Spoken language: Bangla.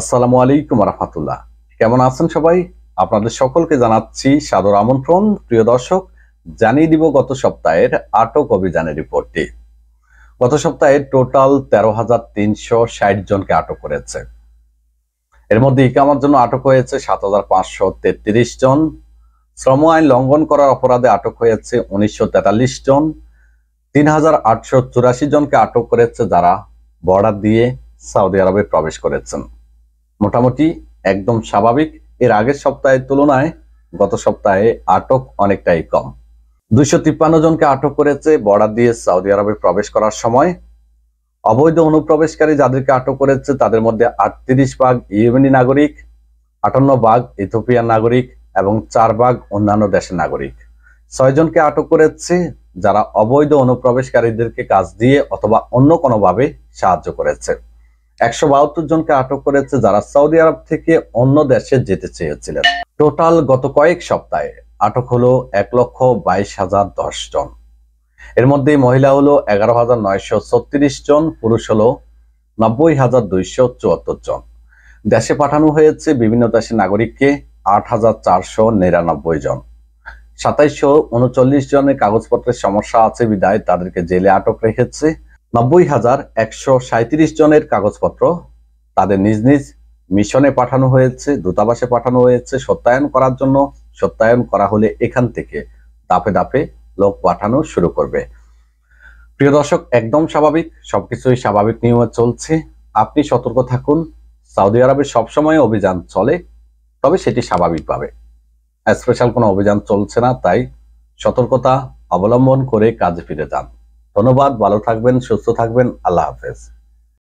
আসসালামু আলাইকুম রাহমাতুল্লাহ কেমন আছেন সবাই আপনাদের সকলকে জানাচ্ছি সাদর আমন্ত্রণ প্রিয় দর্শক জানিয়ে দিব গত সপ্তাহের আটক অভিযানের রিপোর্টটি গত সপ্তাহে টোটাল তেরো হাজার তিনশো ষাট জনকে আটক করেছে এর মধ্যে ইকামার জন্য আটক হয়েছে সাত হাজার পাঁচশো তেত্রিশ জন শ্রম আইন লঙ্ঘন করার অপরাধে আটক হয়েছে উনিশশো জন তিন হাজার আটশো চুরাশি জনকে আটক করেছে যারা বর্ডার দিয়ে সৌদি আরবে প্রবেশ করেছেন মোটামুটি একদম স্বাভাবিক এর আগের সপ্তাহের তুলনায় গত সপ্তাহে আটক অনেকটাই কম দুইশো তিপ্পান্ন জনকে আটক করেছে বর্ডার দিয়ে সৌদি আরবে প্রবেশ করার সময় অবৈধ অনুপ্রবেশকারী যাদেরকে আটক করেছে তাদের মধ্যে আটত্রিশ ভাগ ইয়েমেনি নাগরিক আটান্ন ভাগ ইথোপিয়ান নাগরিক এবং চার ভাগ অন্যান্য দেশের নাগরিক ছয়জনকে আটক করেছে যারা অবৈধ অনুপ্রবেশকারীদেরকে কাজ দিয়ে অথবা অন্য কোনোভাবে সাহায্য করেছে একশো বাহাত্তর জনকে আটক করেছে যারা সৌদি আরব থেকে অন্য দেশে যেতে চেয়েছিলেন টোটাল গত কয়েক সপ্তাহে আটক হলো এক লক্ষ বাইশ হাজার দশ জন এর মধ্যে মহিলা হলো এগারো হাজার নয়শো ছত্রিশ জন পুরুষ হলো নব্বই হাজার দুইশো চুয়াত্তর জন দেশে পাঠানো হয়েছে বিভিন্ন দেশের নাগরিককে আট হাজার চারশো নিরানব্বই জন সাতাইশশো উনচল্লিশ জনের কাগজপত্রের সমস্যা আছে বিদায় তাদেরকে জেলে আটক রেখেছে নব্বই হাজার একশো সাঁত্রিশ জনের কাগজপত্র তাদের নিজ নিজ মিশনে পাঠানো হয়েছে দূতাবাসে পাঠানো হয়েছে সত্যায়ন করার জন্য সত্যায়ন করা হলে এখান থেকে দাপে দাপে লোক পাঠানো শুরু করবে প্রিয় দর্শক একদম স্বাভাবিক সবকিছুই স্বাভাবিক নিয়মে চলছে আপনি সতর্ক থাকুন সৌদি আরবে সবসময় অভিযান চলে তবে সেটি স্বাভাবিকভাবে স্পেশাল কোনো অভিযান চলছে না তাই সতর্কতা অবলম্বন করে কাজে ফিরে যান ধন্যবাদ ভালো থাকবেন সুস্থ থাকবেন আল্লাহ হাফেজ